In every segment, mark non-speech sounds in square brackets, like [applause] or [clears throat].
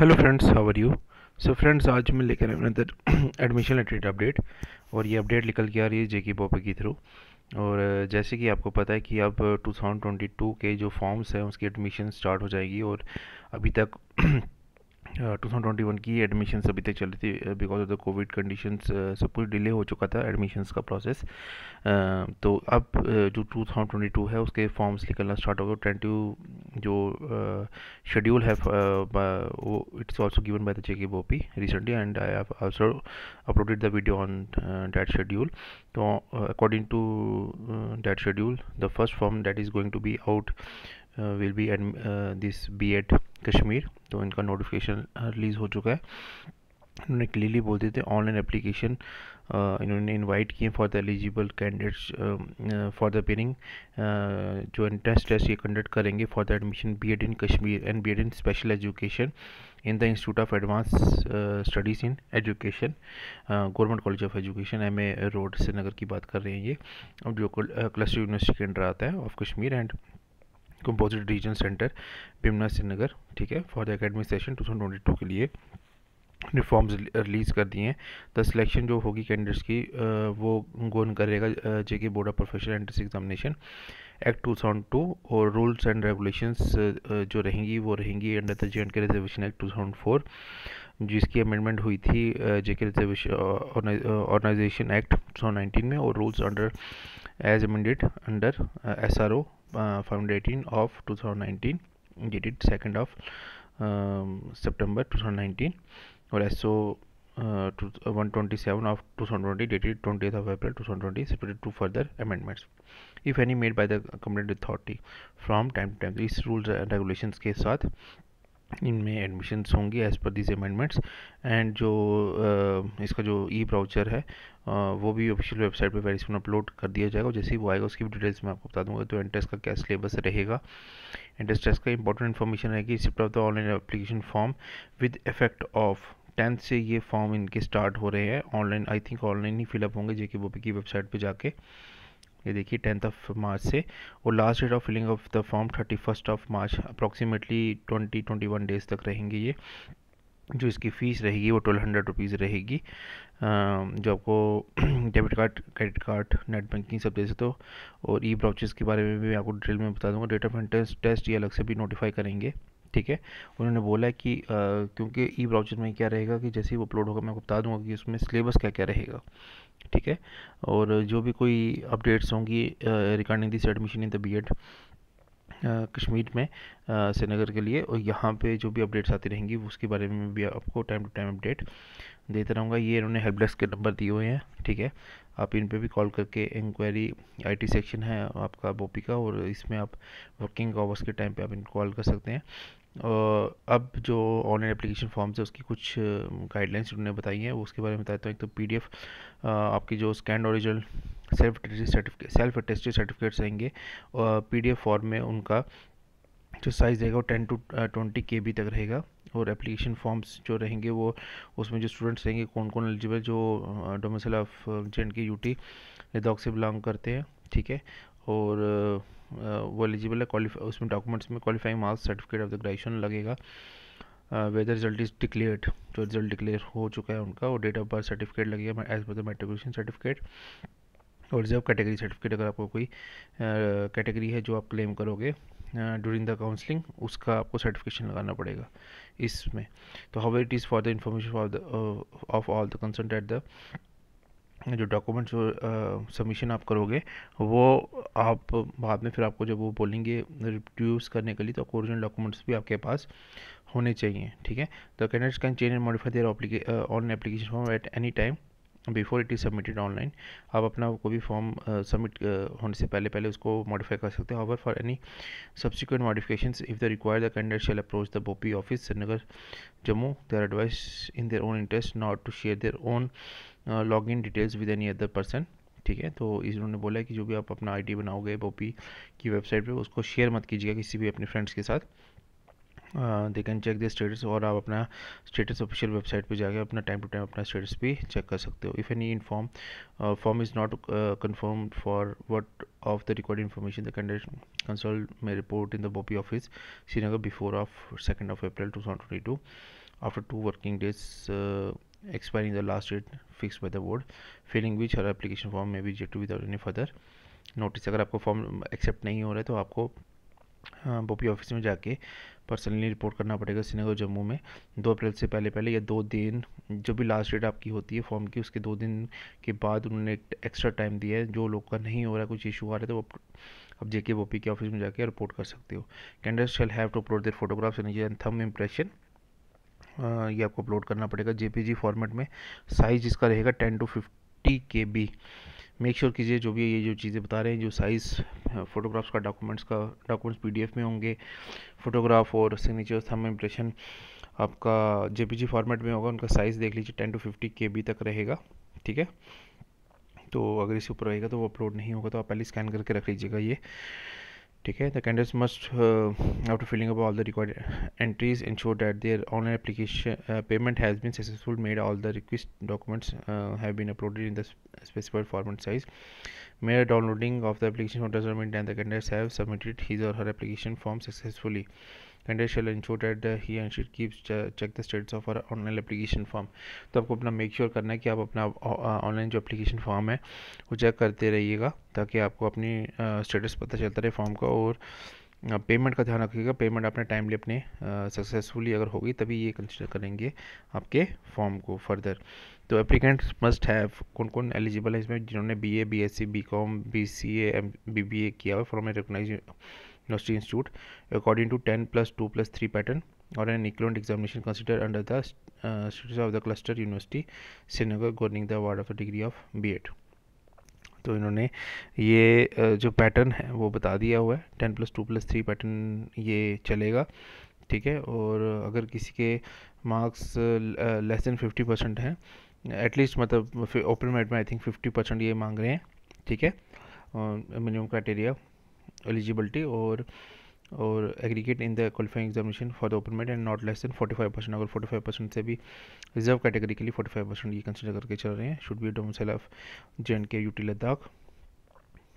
hello friends how are you so friends आज मैं लेकर आया अंदर एडमिशन रिलेटेड अपडेट और ये अपडेट निकल के आ रही है जेकी बॉपे के थ्रू और जैसे कि आपको पता है कि अब 2022 के जो फॉर्म्स हैं उसकी एडमिशन स्टार्ट हो जाएगी और अभी तक [clears throat] टू थाउजेंड ट्वेंटी वन की एडमिशन अभी तक चल रही थी because of the covid conditions सब कुछ डिले हो चुका था एडमिशन्स का प्रोसेस uh, तो अब uh, जो टू थाउजेंड ट्वेंटी टू है उसके फॉर्म्स निकलना स्टार्ट हो गए ट्वेंटी जो शेड्यूल है वो it's also given by the check O P recently and I have also uploaded the video on that schedule तो according to that schedule the first form that is going to be out will B Ed this B Ed Kashmir तो इनका notification release हो चुका है इन्होंने clearly बोल दिए थे ऑनलाइन एप्लीकेशन इन्होंने इनवाइट किए for the eligible candidates for the pairing जो एंट्रेंस टेस्ट ये कंडक्ट करेंगे for the admission B Ed in Kashmir and B Ed in special education in the institute of advance studies in education government college of education M A road Srinagar की बात कर रहे हैं ये अब जो क्लस्टर यूनिवर्सिटी के अंडर आता है of Kashmir and composite region centre Bemina Srinagar ठीक है for the academic session two के लिए रिफॉर्म्स रिलीज़ कर दिए हैं द सिलेक्शन जो होगी कैंडिडेट्स की वो गोन करेगा J K board of professional entrance examination act two thousand two और रूल्स एंड रेगुलेशंस जो रहेंगी वो रहेंगी under the J and K reservation act two thousand four जिसकी अमेंडमेंट हुई थी J K reservation organisation act two thousand nineteen में और rules under as amended under S R O uh, of 2019 dated 2nd of um, September 2019 or SO uh, uh 127 of 2020 dated 20th of April 2020 separated to further amendments if any made by the competent authority from time to time these rules and regulations case इनमें admissions होंगी as per this amendments and जो uh, इसका जो ई brochure है uh, वो भी official website पे very soon upload कर दिया जाएगा जैसे ही वो आएगा उसकी डिटेल्स मैं आपको बता दूंगा तो एंट्रेंस का क्या सिलेबस रहेगा एंट्रेंस टेस्ट का इंपॉर्टेंट इन्फॉर्मेशन है कि receipt of the online application form with effect of tenth से ये फॉर्म इनके स्टार्ट हो रहे हैं ऑनलाइन आई थिंक ऑनलाइन ही फिलअप होंगे जेके बोपी की वेबसाइट पर जाके ये देखिए टेंथ ऑफ मार्च से और last date of filling of the form thirty first of March approximately twenty twenty one days तक रहेंगे ये जो इसकी फ़ीस रहेगी वो ट्वेल्व हंड्रेड रुपीज़ रहेगी जो आपको debit card credit card net banking सब दे सकते हो और ई ब्राउचेस के बारे में भी आपको डिटेल में बता दूंगा ऑफ एंट्रेंस टेस्ट ये अलग से भी नोटिफाई करेंगे ठीक है उन्होंने बोला कि आ, क्योंकि ई ब्राउचर में क्या रहेगा कि जैसे ही वो अपलोड होगा मैं आपको बता दूंगा कि उसमें सिलेबस क्या क्या रहेगा ठीक है और जो भी कोई अपडेट्स होंगी regarding this admission in the B Ed Kashmir में श्रीनगर के लिए और यहाँ पे जो भी अपडेट्स आती रहेंगी उसके बारे में भी आपको टाइम टू टाइम अपडेट देता रहूँगा ये इन्होंने हेल्प डेस्क के नंबर दिए हुए हैं ठीक है आप इन पे भी कॉल करके इंक्वायरी आईटी सेक्शन है आपका बोपी का और इसमें आप वर्किंग आवर्स के टाइम पे आप इनको कॉल कर सकते हैं अब जो ऑनलाइन एप्लीकेशन फॉर्म्स है उसकी कुछ गाइडलाइंस उन्होंने बताई हैं उसके बारे में बताता हूँ एक तो पी आपकी जो scanned original self certificate self attested certificates रहेंगे और पी फॉर्म में उनका जो साइज़ रहेगा वो ten to twenty K B तक रहेगा और एप्लीकेशन फॉर्म्स जो रहेंगे वो उसमें जो स्टूडेंट्स रहेंगे कौन कौन एलिजिबल जो domicile of J and K U T Ladakh से बिलोंग करते हैं ठीक है और वो एलिजिबल है क्वालिफाई उसमें डॉक्यूमेंट्स में qualifying marks certificate of the graduation लगेगा वेदर रिजल्ट इज डिक्लेयर्ड जो रिजल्ट डिक्लेयर हो चुका है उनका और डेट ऑफ बर्थ सर्टिफिकेट लगेगा as per the matriculation certificate और रिजर्व कैटेगरी सर्टिफिकेट अगर आपको कोई कैटेगरी है जो आप क्लेम करोगे ड्यूरिंग द काउंसलिंग उसका आपको सर्टिफिकेशन लगाना पड़ेगा इसमें तो how it is for the information for the of all the concerned at the जो डॉक्यूमेंट्स सबमिशन आप करोगे वो आप बाद में फिर आपको जब वो बोलेंगे रिड्यूस करने के लिए तो ओरिजिनल डॉक्यूमेंट्स भी आपके पास होने चाहिए ठीक है the candidates can change and modify their online application form at any time before it is submitted online आप अपना कोई भी फॉर्म सबमिट होने से पहले पहले उसको मॉडिफाई कर सकते हैं however for any subsequent modification if the require the candidate shall approach the BOPEE office Srinagar Jammu they're advice in their own interest not to share their own login details with any other person ठीक है तो इन्होंने बोला है कि जो भी आप अपना आईडी बनाओगे बोपी की वेबसाइट पे उसको शेयर मत कीजिएगा किसी भी अपने फ्रेंड्स के साथ they can check the status और आप अपना स्टेटस ऑफिशियल वेबसाइट पे जाकर अपना टाइम टू टाइम अपना स्टेटस भी चेक कर सकते हो if any inform form is not confirm for want of the record information the कंड consult may report in the BOPEE office Srinagar before of second of April two thousand twenty two after two working days expiring the last date fixed by the board failing which her application form may be rejected without any further notice अगर आपको form accept नहीं हो रहा है तो आपको बोपी office में जाके पर्सनली रिपोर्ट करना पड़ेगा श्रीनगर जम्मू में दो अप्रैल से पहले पहले या दो दिन जो भी लास्ट डेट आपकी होती है फॉर्म की उसके दो दिन के बाद उन्होंने एक्स्ट्रा टाइम दिया है जो लोग का नहीं हो रहा है कुछ इशू आ रहा है तो आप अब जेके बोपी के ऑफिस में जाके रिपोर्ट कर सकते हो candidate shall have to upload their photographs and thumb impression ये आपको अपलोड करना पड़ेगा जे फॉर्मेट में साइज इसका रहेगा ten to fifty K B make sure कीजिए जो भी ये जो चीज़ें बता रहे हैं जो साइज़ फ़ोटोग्राफ्स का डॉक्यूमेंट्स का डॉक्यूमेंट्स पी में होंगे फ़ोटोग्राफ और सिग्नेचर थम इम्प्रेशन आपका जे फॉर्मेट में होगा उनका साइज़ देख लीजिए ten to fifty K B तक रहेगा ठीक है तो अगर इसे ऊपर रहेगा तो वो अपलोड नहीं होगा तो आप पहले स्कैन करके रख लीजिएगा ये ठीक है the candidates must after filling up all the required entries ensure that their online application payment has been successful made all the request documents have been uploaded in the specified format size mere downloading of the application form does and the candidates have submitted his or her application form successfully vendor shall ensure that he and she keeps check the status of our online application form तो आपको अपना make sure करना है कि आप अपना online जो application form है वो चेक करते रहिएगा ताकि आपको अपनी स्टेटस पता चलता रहे फॉर्म का और पेमेंट का ध्यान रखिएगा पेमेंट आपने टाइमली अपने सक्सेसफुली अगर होगी तभी ये कंसिडर करेंगे आपके फॉर्म को फर्दर तो एप्लीकेंट मस्ट हैव कौन कौन एलिजिबल है इसमें जिन्होंने B A B S C B Com B C A M B B A किया हुआ from recognise University Institute according to 10 plus 2 plus 3 pattern or an equivalent examination considered under the uh, status of the cluster university Srinagar governing the award of the degree of B Ed तो इन्होंने ये जो pattern है वो बता दिया हुआ है ten plus two plus three pattern ये चलेगा ठीक है और अगर किसी के marks less than fifty percent हैं एटलीस्ट मतलब ओपन मेरिट में आई थिंक फिफ्टी परसेंट ये मांग रहे हैं ठीक है मिनिमम क्राइटेरिया एलिजिबिलिटी और और aggregate in the qualifying examination for the open merit and not less than forty five percent अगर फाइव परसेंट से भी रिजर्व कैटेगरी के लिए फोर्टी फाइव परसेंट ये कंसिडर करके चल रहे हैं should be dom of J and K U T Ladakh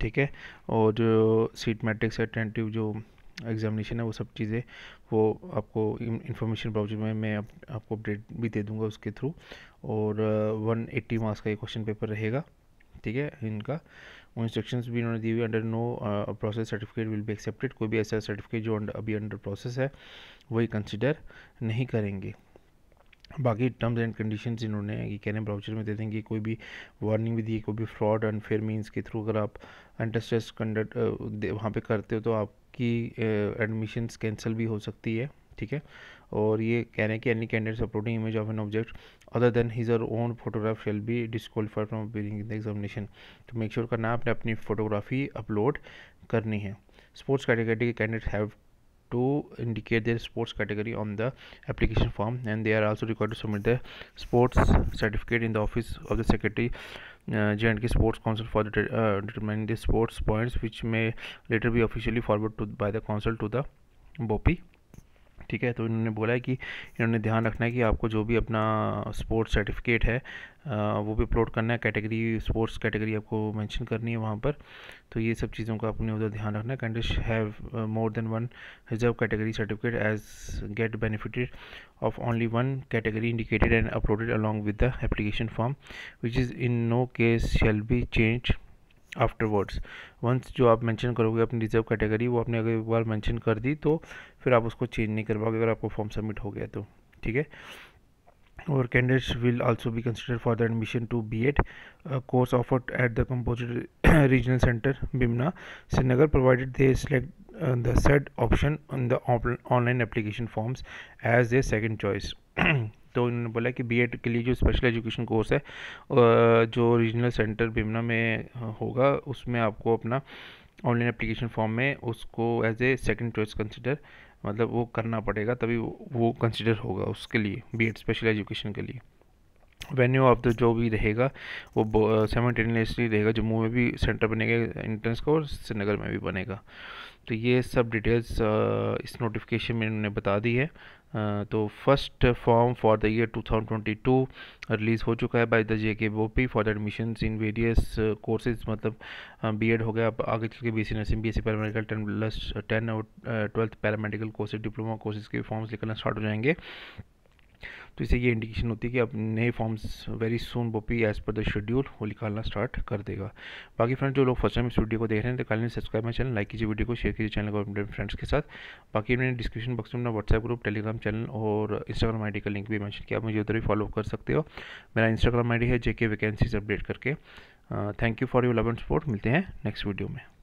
ठीक है और जो सीट मैट्रिक्स है टेंटिव जो एग्जामिनेशन है वो सब चीज़ें वो आपको इन्फॉर्मेशन ब्राउजर में मैं आप, आपको अपडेट भी दे दूंगा उसके थ्रू और वन एट्टी मार्क्स का ये क्वेश्चन पेपर रहेगा ठीक है इनका वो इंस्ट्रक्शन भी इन्होंने दी हुई under no process certificate will be accepted कोई भी ऐसा सर्टिफिकेट जो अभी अंडर प्रोसेस है वही कंसिडर नहीं करेंगे बाकी टर्म्स एंड कंडीशंस इन्होंने ये कहने ब्राउचर में दे देंगे कोई भी वार्निंग भी दी कोई भी फ्रॉड फेयर मीन्स के थ्रू अगर आप अंडरस्टेस्ट uh, कंडक्ट वहाँ पे करते हो तो आपकी एडमिशन्स uh, कैंसिल भी हो सकती है ठीक है और ये कह रहे हैं कि any candidate uploading image of an object other than his or own photograph shall be disqualified from appearing in the examination तो मेक श्योर करना आपने अपनी फोटोग्राफी अपलोड करनी है स्पोर्ट्स कैटेगरी के candidate have to indicate their sports category on the application form and they are also require to submit the sports certificate in the office of the secretary J and K sports council for determining the sports points which में letter भी officially forward to by the council to the BOPEE ठीक है तो इन्होंने बोला है कि इन्होंने ध्यान रखना है कि आपको जो भी अपना स्पोर्ट्स सर्टिफिकेट है वो भी अपलोड करना है कैटेगरी स्पोर्ट्स कैटेगरी आपको मेंशन करनी है वहाँ पर तो ये सब चीज़ों का अपने उधर ध्यान रखना है candidates have more than one reserve category certificate as get benefited of only one category indicated and uploaded along with the application form which is in no case shall be change afterwards once जो आप mention करोगे अपनी reserve category वो आपने अगर एक बार mention कर दी तो फिर आप उसको चेंज नहीं कर पाओगे अगर आपको फॉर्म सबमिट हो गया तो ठीक है और candidates will also be consider for the admission to B Ed course offered at the composite regional centre Bemina Srinagar provided they select the set option online application forms as the second choice तो उन्होंने बोला कि B के लिए जो special education course है जो regional centre बिमना में होगा उसमें आपको अपना ऑनलाइन अप्लीकेशन फॉर्म में उसको as a second choice consider मतलब वो करना पड़ेगा तभी वो कंसिडर होगा उसके लिए बी स्पेशल एजुकेशन के लिए वेन्यू ऑफ द जो भी रहेगा वो सेमल्टेनियसली रहेगा जम्मू में भी सेंटर बनेगा इंट्रेंस का और श्रीनगर में भी बनेगा तो ये सब डिटेल्स इस नोटिफिकेशन में इन्होंने बता दी है तो first form for the year 2022 release हो चुका है बाय द जे के वो P for admission in various courses मतलब बीएड हो गया अब आगे चल के B C nursing B S C paramedical ten plus ten और twelfth paramedical courses diploma courses के फॉर्म्स निकलना स्टार्ट हो जाएंगे तो इसे ये इंडिकेशन होती है कि अब नए forms very soon BOPEE as per the schedule वो निकालना स्टार्ट कर देगा बाकी फ्रेंड्स जो लोग फर्स्ट टाइम इस वीडियो को देख रहे हैं तो कालीन सब्सक्राइब माई चैनल लाइक कीजिए वीडियो को शेयर कीजिए चैनल को अपने फ्रेंड्स के साथ बाकी मैंने डिस्क्रिप्शन बॉक्स में अपना व्हाट्सएप ग्रुप टेलीग्राम चैनल और इंस्टाग्राम आई का लिंक भी मैंशन किया आप मुझे उधर भी फॉलो कर सकते हो मेरा इंस्टाग्राम आई है जेके वैकेंसीज अपडेट करके thank you for your love and support मिलते हैं नेक्स्ट वीडियो में